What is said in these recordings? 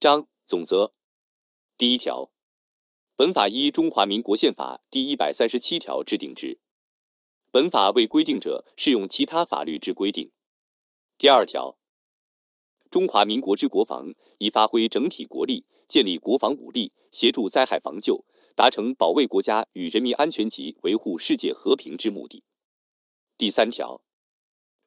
章总则第一条，本法依中华民国宪法第一百三十七条制定之，本法未规定者，适用其他法律之规定。第二条，中华民国之国防，以发挥整体国力，建立国防武力，协助灾害防救，达成保卫国家与人民安全及维护世界和平之目的。第三条，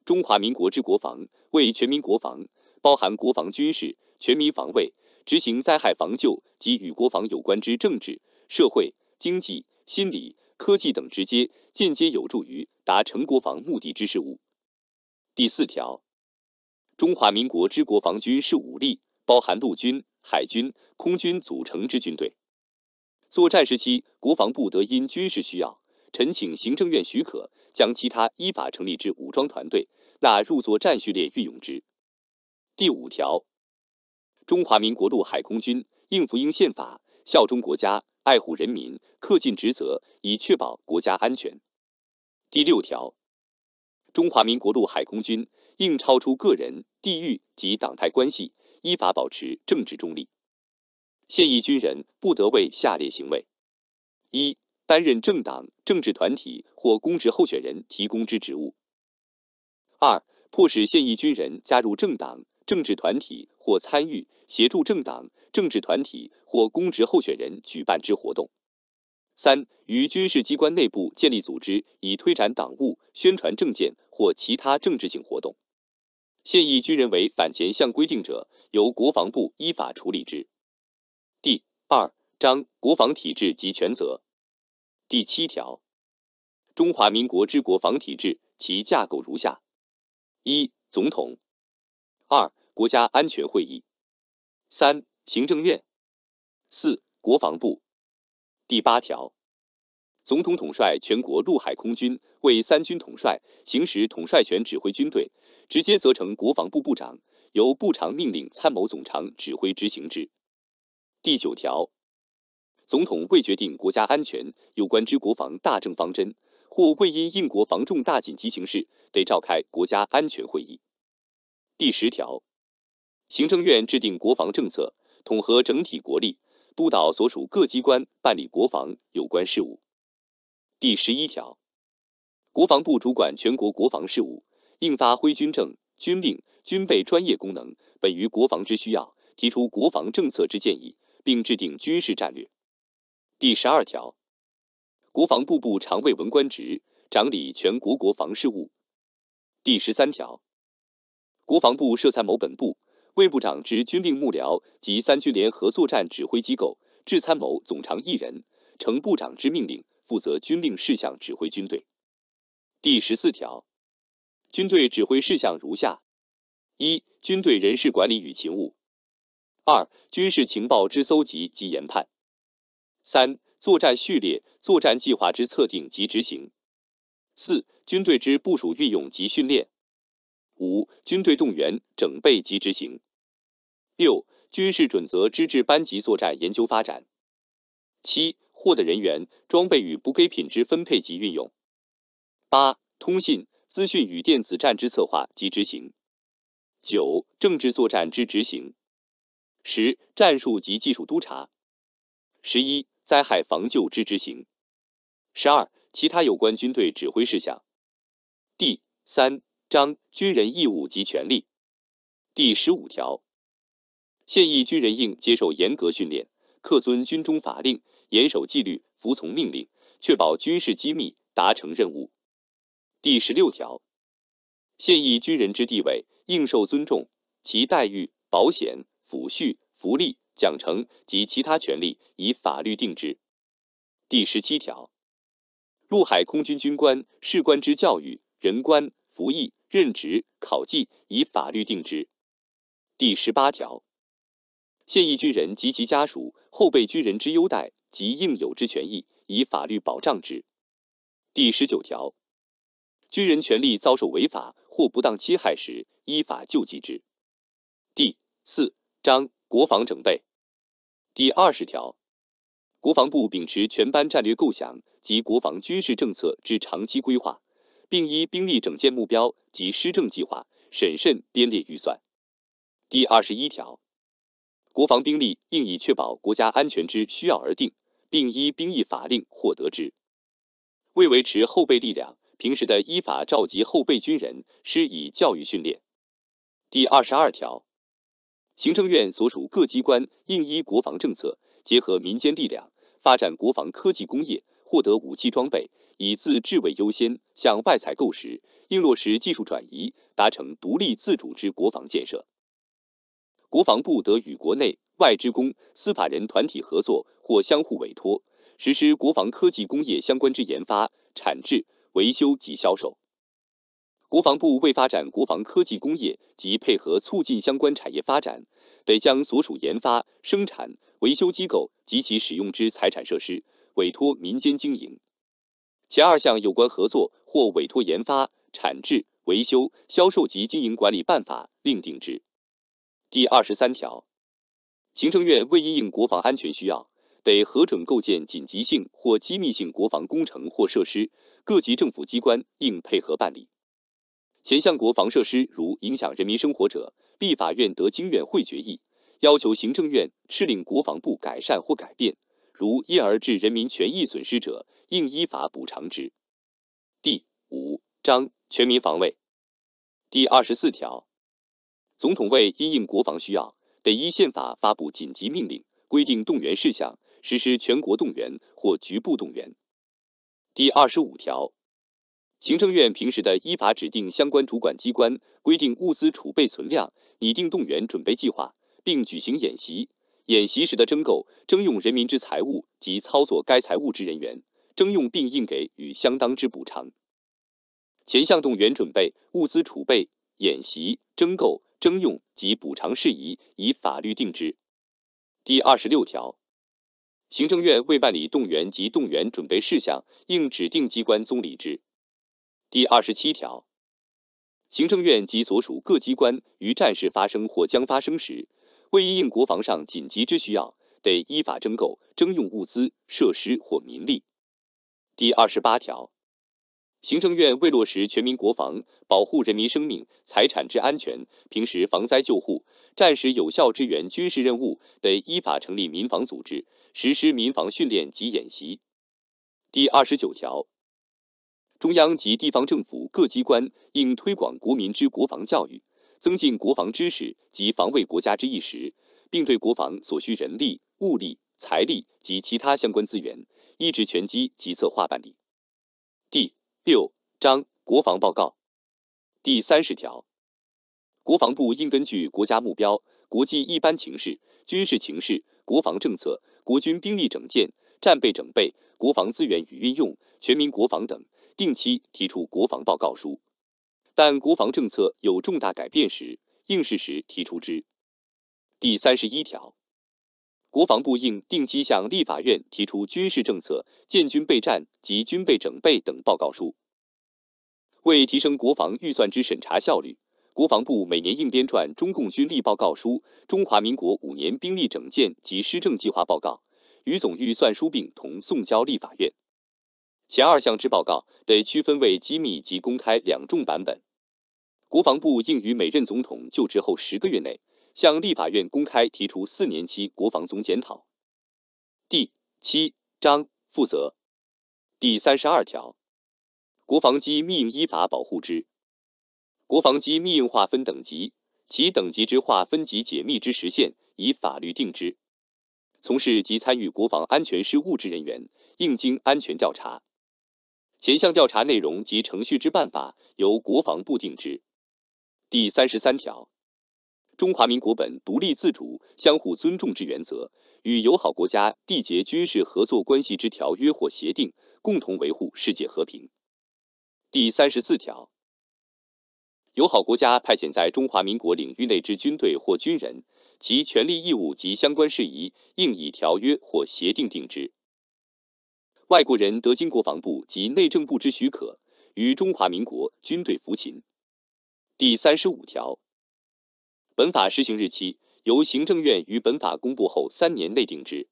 中华民国之国防为全民国防，包含国防军事、全民防卫。执行灾害防救及与国防有关之政治、社会、经济、心理、科技等直接、间接有助于达成国防目的之事务。第四条，中华民国之国防军是武力，包含陆军、海军、空军组成之军队。作战时期，国防部得因军事需要，陈请行政院许可，将其他依法成立之武装团队纳入作战序列运用之。第五条。中华民国陆海空军应服膺宪法，效忠国家，爱护人民，恪尽职责，以确保国家安全。第六条，中华民国陆海空军应超出个人、地域及党派关系，依法保持政治中立。现役军人不得为下列行为：一、担任政党、政治团体或公职候选人提供之职务；二、迫使现役军人加入政党。政治团体或参与协助政党、政治团体或公职候选人举办之活动；三、于军事机关内部建立组织，以推展党务、宣传政见或其他政治性活动。现役军人为反前项规定者，由国防部依法处理之。第二章国防体制及权责第七条中华民国之国防体制，其架构如下：一、总统。二、国家安全会议；三、行政院；四、国防部。第八条，总统统帅全国陆海空军为三军统帅，行使统帅权指挥军队，直接责成国防部部长，由部长命令参谋总长指挥执行之。第九条，总统未决定国家安全有关之国防大政方针，或未因应国防重大紧急形势，得召开国家安全会议。第十条，行政院制定国防政策，统合整体国力，督导所属各机关办理国防有关事务。第十一条，国防部主管全国国防事务，印发挥军政、军令、军备专业功能，本于国防之需要，提出国防政策之建议，并制定军事战略。第十二条，国防部部长为文官职，掌理全国国防事务。第十三条。国防部设参谋本部，魏部长之军令幕僚及三军联合作战指挥机构，制参谋总长一人，承部长之命令，负责军令事项，指挥军队。第十四条，军队指挥事项如下：一、军队人事管理与勤务；二、军事情报之搜集及研判；三、作战序列、作战计划之测定及执行；四、军队之部署运用及训练。五、军队动员、整备及执行；六、军事准则、之制班级作战研究发展；七、获得人员、装备与补给品之分配及运用；八、通信、资讯与电子战之策划及执行；九、政治作战之执行；十、战术及技术督察；十一、灾害防救之执行；十二、其他有关军队指挥事项。第三。章军人义务及权利，第十五条，现役军人应接受严格训练，恪遵军中法令，严守纪律，服从命令，确保军事机密，达成任务。第十六条，现役军人之地位应受尊重，其待遇、保险、抚恤、福利、奖惩及其他权利以法律定制。第十七条，陆海空军军官士官之教育、人官。服役、任职、考绩以法律定之。第十八条，现役军人及其家属、后备军人之优待及应有之权益以法律保障之。第十九条，军人权利遭受违法或不当侵害时，依法救济之。第四章国防整备。第二十条，国防部秉持全班战略构想及国防军事政策之长期规划。并依兵力整建目标及施政计划审慎编列预算。第二十一条，国防兵力应以确保国家安全之需要而定，并依兵役法令获得之。为维持后备力量，平时的依法召集后备军人，施以教育训练。第二十二条，行政院所属各机关应依国防政策，结合民间力量，发展国防科技工业，获得武器装备。以自治为优先，向外采购时应落实技术转移，达成独立自主之国防建设。国防部得与国内外职工、司法人团体合作或相互委托，实施国防科技工业相关之研发、产制、维修及销售。国防部为发展国防科技工业及配合促进相关产业发展，得将所属研发、生产、维修机构及其使用之财产设施委托民间经营。前二项有关合作或委托研发、产制、维修、销售及经营管理办法，另定之。第二十三条，行政院为应应国防安全需要，得核准构建紧急性或机密性国防工程或设施，各级政府机关应配合办理。前项国防设施如影响人民生活者，立法院得经院会决议，要求行政院敕令国防部改善或改变；如因而致人民权益损失者，应依法补偿之。第五章全民防卫第二十四条，总统为因应国防需要，得依宪法发布紧急命令，规定动员事项，实施全国动员或局部动员。第二十五条，行政院平时的依法指定相关主管机关，规定物资储备存量，拟定动员准备计划，并举行演习。演习时的征购、征用人民之财物及操作该财物之人员。征用并应给予相当之补偿。前项动员准备、物资储备、演习、征购、征用及补偿事宜，以法律定之。第二十六条，行政院未办理动员及动员准备事项，应指定机关综理之。第二十七条，行政院及所属各机关于战事发生或将发生时，为应国防上紧急之需要，得依法征购、征用物资、设施或民力。第二十八条，行政院为落实全民国防，保护人民生命财产之安全，平时防灾救护，战时有效支援军事任务，得依法成立民防组织，实施民防训练及演习。第二十九条，中央及地方政府各机关应推广国民之国防教育，增进国防知识及防卫国家之意识，并对国防所需人力、物力、财力及其他相关资源。一职全机及策划办理。第六章国防报告第三十条，国防部应根据国家目标、国际一般情势、军事情势、国防政策、国军兵力整建、战备整备、国防资源与运用、全民国防等，定期提出国防报告书。但国防政策有重大改变时，应适时提出之。第三十一条。国防部应定期向立法院提出军事政策、建军备战及军备整备等报告书。为提升国防预算之审查效率，国防部每年应编撰《中共军力报告书》《中华民国五年兵力整建及施政计划报告》，与总预算书并同送交立法院。前二项之报告得区分为机密及公开两重版本。国防部应于每任总统就职后十个月内。向立法院公开提出四年期国防总检讨。第七章负责。第三十二条，国防机密应依法保护之。国防机密应划分等级，其等级之划分及解密之实现，以法律定之。从事及参与国防安全事务之人员，应经安全调查。前项调查内容及程序之办法，由国防部定之。第三十三条。中华民国本独立自主、相互尊重之原则，与友好国家缔结军事合作关系之条约或协定，共同维护世界和平。第三十四条，友好国家派遣在中华民国领域内之军队或军人，其权利义务及相关事宜，应以条约或协定定之。外国人得经国防部及内政部之许可，于中华民国军队服勤。第三十五条。本法施行日期，由行政院于本法公布后三年内定之。